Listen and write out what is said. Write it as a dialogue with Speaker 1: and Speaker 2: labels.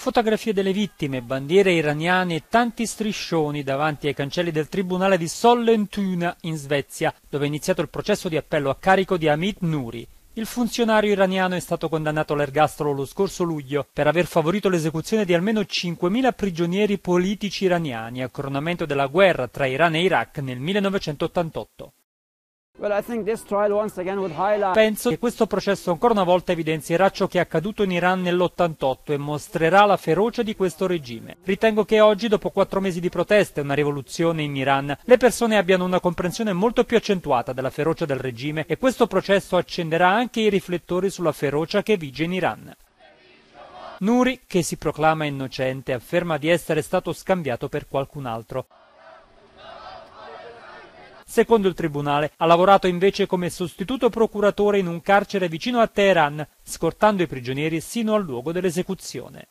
Speaker 1: fotografie delle vittime, bandiere iraniane e tanti striscioni davanti ai cancelli del tribunale di Sollentuna in Svezia, dove è iniziato il processo di appello a carico di Amit Nouri. Il funzionario iraniano è stato condannato all'ergastolo lo scorso luglio per aver favorito l'esecuzione di almeno 5.000 prigionieri politici iraniani a coronamento della guerra tra Iran e Iraq nel 1988. Penso che questo processo ancora una volta evidenzierà ciò che è accaduto in Iran nell'88 e mostrerà la ferocia di questo regime. Ritengo che oggi, dopo quattro mesi di proteste e una rivoluzione in Iran, le persone abbiano una comprensione molto più accentuata della ferocia del regime e questo processo accenderà anche i riflettori sulla ferocia che vige in Iran. Nuri, che si proclama innocente, afferma di essere stato scambiato per qualcun altro. Secondo il tribunale, ha lavorato invece come sostituto procuratore in un carcere vicino a Teheran, scortando i prigionieri sino al luogo dell'esecuzione.